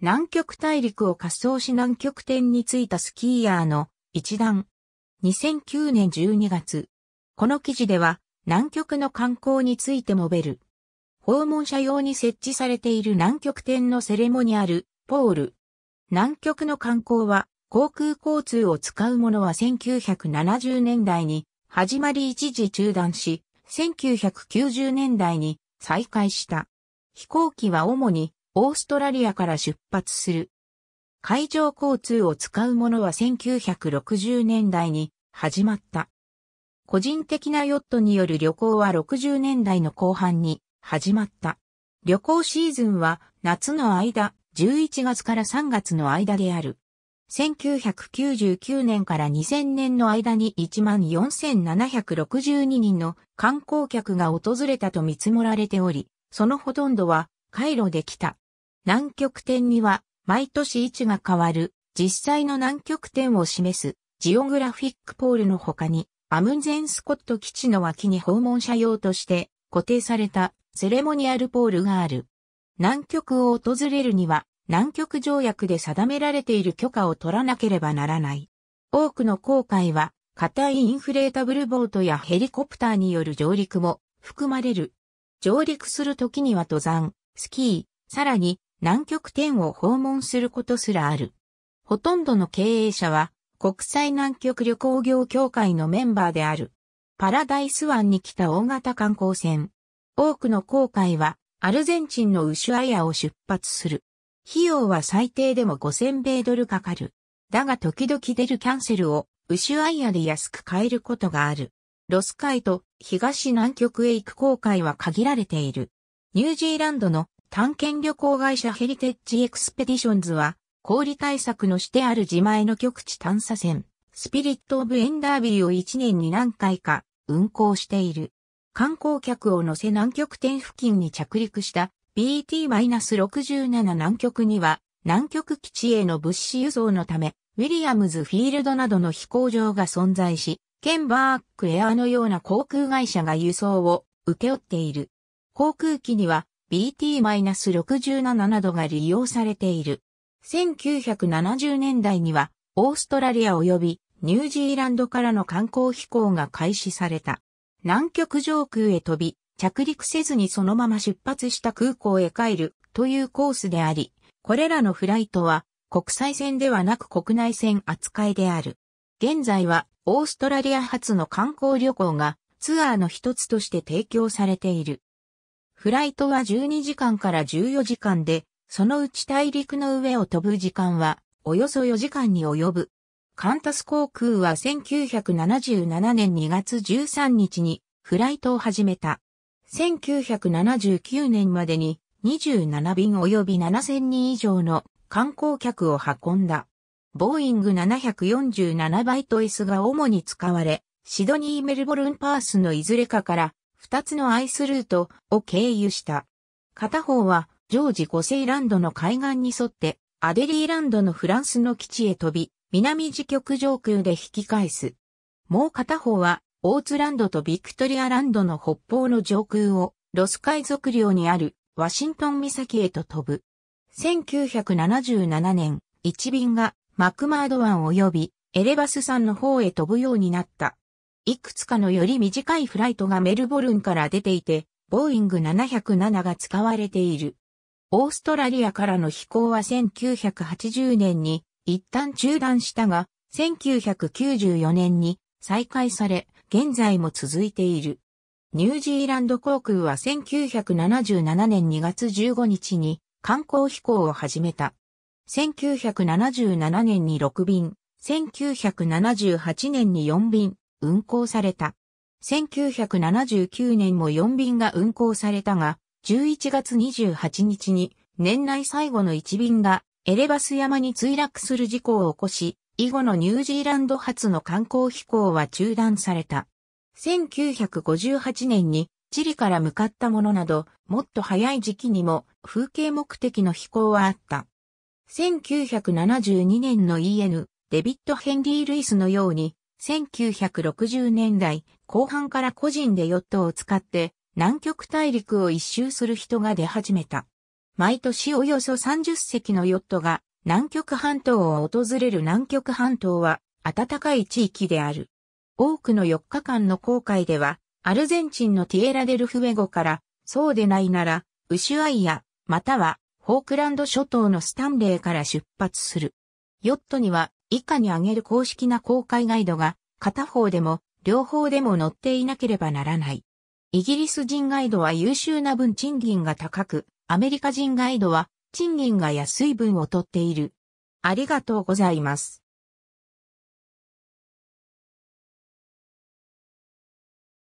南極大陸を滑走し南極点に着いたスキーヤーの一段。2009年12月。この記事では南極の観光について述べる。訪問者用に設置されている南極点のセレモニアル、ポール。南極の観光は航空交通を使うものは1970年代に始まり一時中断し、1990年代に再開した。飛行機は主にオーストラリアから出発する。海上交通を使うものは1960年代に始まった。個人的なヨットによる旅行は60年代の後半に始まった。旅行シーズンは夏の間、11月から3月の間である。1999年から2000年の間に14,762人の観光客が訪れたと見積もられており、そのほとんどはカイロで来た南極点には毎年位置が変わる実際の南極点を示すジオグラフィックポールの他にアムゼンスコット基地の脇に訪問者用として固定されたセレモニアルポールがある。南極を訪れるには南極条約で定められている許可を取らなければならない。多くの航海は、硬いインフレータブルボートやヘリコプターによる上陸も含まれる。上陸するときには登山、スキー、さらに南極点を訪問することすらある。ほとんどの経営者は国際南極旅行業協会のメンバーである。パラダイス湾に来た大型観光船。多くの航海はアルゼンチンのウシュアイアを出発する。費用は最低でも5000米ドルかかる。だが時々出るキャンセルをウシュアイアで安く買えることがある。ロス海と東南極へ行く航海は限られている。ニュージーランドの探検旅行会社ヘリテッジエクスペディションズは、氷対策のしてある自前の極地探査船、スピリット・オブ・エンダービルを1年に何回か運航している。観光客を乗せ南極点付近に着陸した BT-67 南極には南極基地への物資輸送のため、ウィリアムズフィールドなどの飛行場が存在し、ケンバーックエアのような航空会社が輸送を受け負っている。航空機には BT-67 などが利用されている。1970年代には、オーストラリア及びニュージーランドからの観光飛行が開始された。南極上空へ飛び、着陸せずにそのまま出発した空港へ帰るというコースであり、これらのフライトは国際線ではなく国内線扱いである。現在はオーストラリア発の観光旅行がツアーの一つとして提供されている。フライトは12時間から14時間で、そのうち大陸の上を飛ぶ時間は、およそ4時間に及ぶ。カンタス航空は1977年2月13日にフライトを始めた。1979年までに27便及び7000人以上の観光客を運んだ。ボーイング747バイト S が主に使われ、シドニー・メルボルン・パースのいずれかから二つのアイスルートを経由した。片方は、ジョージ五世ランドの海岸に沿って、アデリーランドのフランスの基地へ飛び、南自局上空で引き返す。もう片方は、オーツランドとビクトリアランドの北方の上空を、ロス海賊領にあるワシントン岬へと飛ぶ。1977年、一便がマクマード湾及びエレバス山の方へ飛ぶようになった。いくつかのより短いフライトがメルボルンから出ていて、ボーイング707が使われている。オーストラリアからの飛行は1980年に一旦中断したが、1994年に再開され、現在も続いている。ニュージーランド航空は1977年2月15日に観光飛行を始めた。1977年に6便、1978年に4便、運行された。1979年も4便が運行されたが、11月28日に年内最後の1便がエレバス山に墜落する事故を起こし、以後のニュージーランド発の観光飛行は中断された。1958年にチリから向かったものなど、もっと早い時期にも風景目的の飛行はあった。1972年の EN、デビッド・ヘンリー・ルイスのように、1960年代後半から個人でヨットを使って南極大陸を一周する人が出始めた。毎年およそ30隻のヨットが南極半島を訪れる南極半島は暖かい地域である。多くの4日間の航海では、アルゼンチンのティエラ・デルフエゴから、そうでないなら、ウシュアイア、または、フォークランド諸島のスタンレーから出発する。ヨットには以下に挙げる公式な公開ガイドが片方でも両方でも載っていなければならない。イギリス人ガイドは優秀な分賃金が高く、アメリカ人ガイドは賃金が安い分をとっている。ありがとうございます。